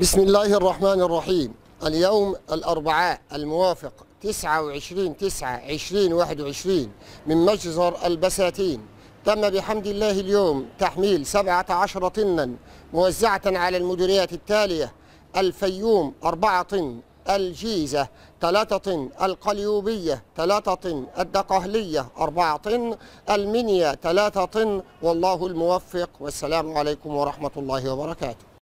بسم الله الرحمن الرحيم اليوم الأربعاء الموافق 29 9 2021 من مجزر البساتين تم بحمد الله اليوم تحميل 17 طنا موزعة على المديريات التالية الفيوم 4 طن الجيزة 3 طن القليوبية 3 طن الدقهلية 4 طن المنيا 3 طن والله الموفق والسلام عليكم ورحمة الله وبركاته